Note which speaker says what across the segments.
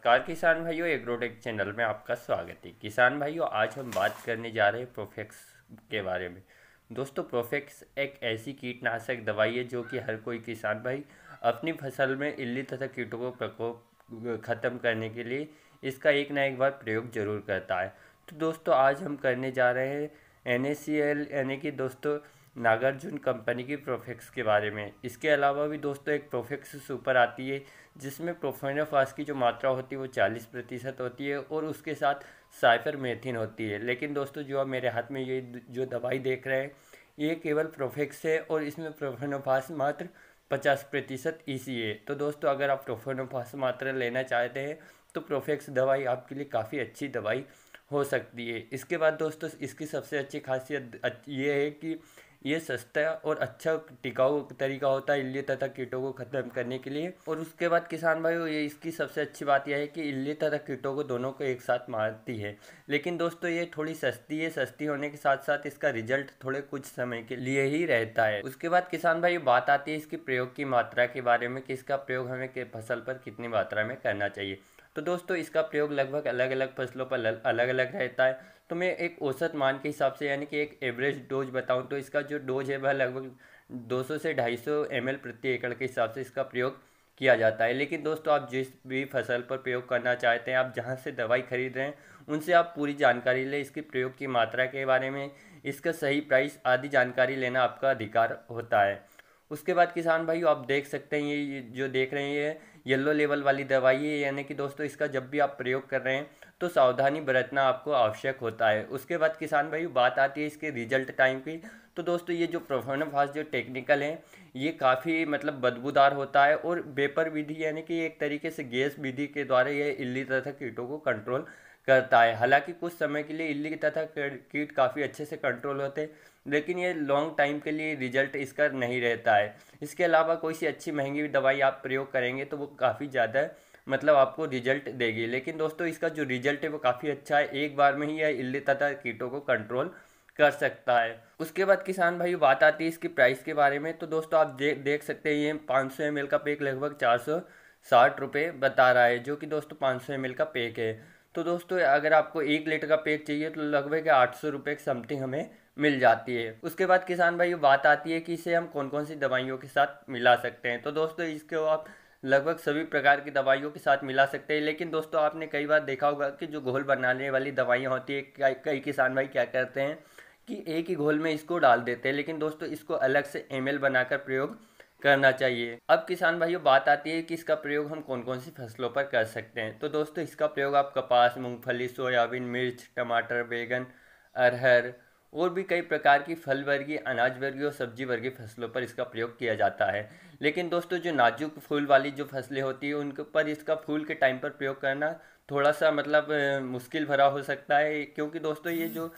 Speaker 1: नमस्कार किसान भाइयों एग्रोटेक चैनल में आपका स्वागत है किसान भाइयों आज हम बात करने जा रहे हैं प्रोफेक्स के बारे में दोस्तों प्रोफेक्स एक ऐसी कीटनाशक दवाई है जो कि हर कोई किसान भाई अपनी फसल में इल्ली तथा कीटों को प्रकोप ख़त्म करने के लिए इसका एक ना एक बार प्रयोग जरूर करता है तो दोस्तों आज हम करने जा रहे हैं एन यानी कि दोस्तों नागार्जुन कंपनी की प्रोफेक्स के बारे में इसके अलावा भी दोस्तों एक प्रोफेक्स सुपर आती है जिसमें प्रोफेनोफास की जो मात्रा होती है वो चालीस प्रतिशत होती है और उसके साथ साइफर मेथिन होती है लेकिन दोस्तों जो आप मेरे हाथ में ये जो दवाई देख रहे हैं ये केवल प्रोफेक्स है और इसमें प्रोफेनोफास मात्र पचास प्रतिशत ई e है तो दोस्तों अगर आप प्रोफेनोफास मात्रा लेना चाहते हैं तो प्रोफेक्स दवाई आपके लिए काफ़ी अच्छी दवाई हो सकती है इसके बाद दोस्तों इसकी सबसे अच्छी खासियत ये है कि ये सस्ता और अच्छा टिकाऊ तरीका होता है इल्ली तथा कीटों को ख़त्म करने के लिए और उसके बाद किसान भाई ये इसकी सबसे अच्छी बात यह है कि इल्ली तथा कीटों को दोनों को एक साथ मारती है लेकिन दोस्तों ये थोड़ी सस्ती है सस्ती होने के साथ साथ इसका रिजल्ट थोड़े कुछ समय के लिए ही रहता है उसके बाद किसान भाई बात आती है इसकी प्रयोग की मात्रा के बारे में कि इसका प्रयोग हमें फसल पर कितनी मात्रा में करना चाहिए तो दोस्तों इसका प्रयोग लगभग अलग अलग फसलों पर अलग अलग रहता है तो मैं एक औसत मान के हिसाब से यानी कि एक एवरेज डोज बताऊँ तो इसका जो डोज है वह लगभग 200 से 250 सौ प्रति एकड़ के हिसाब से इसका प्रयोग किया जाता है लेकिन दोस्तों आप जिस भी फसल पर प्रयोग करना चाहते हैं आप जहाँ से दवाई खरीद रहे हैं उनसे आप पूरी जानकारी लें इसके प्रयोग की मात्रा के बारे में इसका सही प्राइस आदि जानकारी लेना आपका अधिकार होता है उसके बाद किसान भाई आप देख सकते हैं ये जो देख रहे हैं ये येलो लेवल वाली दवाई है यानी कि दोस्तों इसका जब भी आप प्रयोग कर रहे हैं तो सावधानी बरतना आपको आवश्यक होता है उसके बाद किसान भाई बात आती है इसके रिजल्ट टाइम की तो दोस्तों ये जो प्रोफान फास्ट जो टेक्निकल है ये काफ़ी मतलब बदबूदार होता है और बेपर विधि यानी कि एक तरीके से गैस विधि के द्वारा यह इल्ली तथा कीटों को कंट्रोल करता है हालांकि कुछ समय के लिए इल्ली तथा कीट काफ़ी अच्छे से कंट्रोल होते हैं लेकिन ये लॉन्ग टाइम के लिए रिजल्ट इसका नहीं रहता है इसके अलावा कोई सी अच्छी महंगी दवाई आप प्रयोग करेंगे तो वो काफ़ी ज़्यादा मतलब आपको रिजल्ट देगी लेकिन दोस्तों इसका जो रिजल्ट है वो काफ़ी अच्छा है एक बार में ही यह इल्ली तथा कीटों को कंट्रोल कर सकता है उसके बाद किसान भाई बात आती है इसकी प्राइस के बारे में तो दोस्तों आप दे, देख सकते हैं ये पाँच सौ एम का पैक लगभग चार सौ साठ रुपये बता रहा है जो कि दोस्तों पाँच सौ एम का पैक है तो दोस्तों अगर आपको एक लीटर का पैक चाहिए तो लगभग आठ सौ रुपये समथिंग हमें मिल जाती है उसके बाद किसान भाई बात आती है कि इसे हम कौन कौन सी दवाइयों के साथ मिला सकते हैं तो दोस्तों इसको आप लगभग सभी प्रकार की दवाइयों के साथ मिला सकते हैं लेकिन दोस्तों आपने कई बार देखा होगा कि जो घोल बनाने वाली दवाइयाँ होती है कई किसान भाई क्या करते हैं कि एक ही घोल में इसको डाल देते हैं लेकिन दोस्तों इसको अलग से एम बनाकर प्रयोग करना चाहिए अब किसान भाइयों बात आती है कि इसका प्रयोग हम कौन कौन सी फसलों पर कर सकते हैं तो दोस्तों इसका प्रयोग आप कपास मूंगफली सोयाबीन मिर्च टमाटर बैगन अरहर और भी कई प्रकार की फल वर्गीय अनाज वर्गीय और सब्जी वर्गीय फसलों पर इसका प्रयोग किया जाता है लेकिन दोस्तों जो नाजुक फूल वाली जो फसलें होती है उनके पर इसका फूल के टाइम पर प्रयोग करना थोड़ा सा मतलब मुश्किल भरा हो सकता है क्योंकि दोस्तों ये जो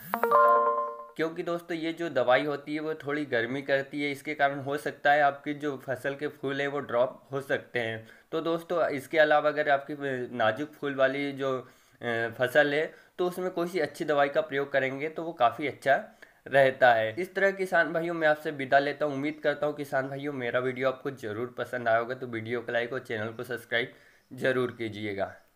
Speaker 1: क्योंकि दोस्तों ये जो दवाई होती है वो थोड़ी गर्मी करती है इसके कारण हो सकता है आपकी जो फसल के फूल है वो ड्रॉप हो सकते हैं तो दोस्तों इसके अलावा अगर आपकी नाजुक फूल वाली जो फसल है तो उसमें कोई सी अच्छी दवाई का प्रयोग करेंगे तो वो काफ़ी अच्छा रहता है इस तरह किसान भाइयों मैं आपसे विदा लेता हूँ उम्मीद करता हूँ किसान भाइयों मेरा वीडियो आपको ज़रूर पसंद आया होगा तो वीडियो को लाइक और चैनल को सब्सक्राइब ज़रूर कीजिएगा